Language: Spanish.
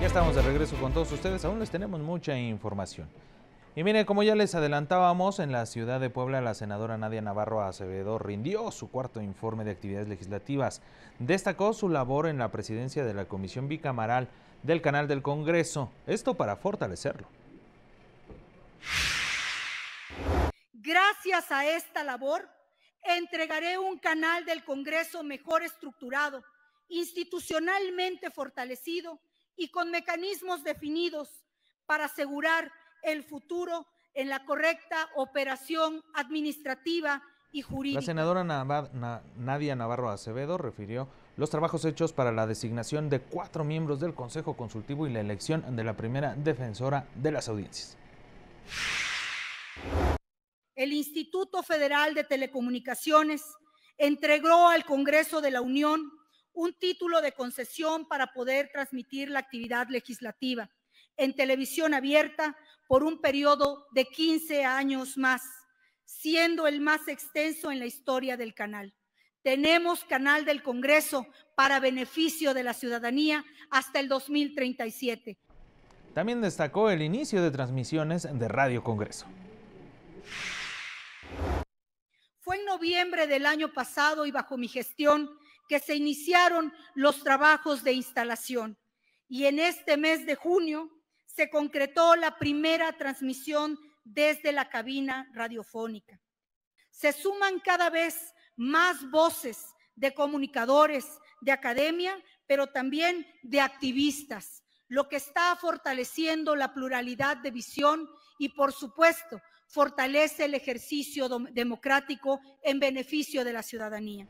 Ya estamos de regreso con todos ustedes, aún les tenemos mucha información. Y mire, como ya les adelantábamos, en la ciudad de Puebla la senadora Nadia Navarro Acevedo rindió su cuarto informe de actividades legislativas. Destacó su labor en la presidencia de la Comisión Bicamaral del Canal del Congreso, esto para fortalecerlo. Gracias a esta labor, entregaré un canal del Congreso mejor estructurado, institucionalmente fortalecido y con mecanismos definidos para asegurar el futuro en la correcta operación administrativa y jurídica. La senadora Nadia Navarro Acevedo refirió los trabajos hechos para la designación de cuatro miembros del Consejo Consultivo y la elección de la primera defensora de las audiencias. El Instituto Federal de Telecomunicaciones entregó al Congreso de la Unión un título de concesión para poder transmitir la actividad legislativa en televisión abierta por un periodo de 15 años más, siendo el más extenso en la historia del canal. Tenemos canal del Congreso para beneficio de la ciudadanía hasta el 2037. También destacó el inicio de transmisiones de Radio Congreso. Fue en noviembre del año pasado y bajo mi gestión que se iniciaron los trabajos de instalación y en este mes de junio se concretó la primera transmisión desde la cabina radiofónica. Se suman cada vez más voces de comunicadores, de academia, pero también de activistas, lo que está fortaleciendo la pluralidad de visión y, por supuesto, fortalece el ejercicio democrático en beneficio de la ciudadanía.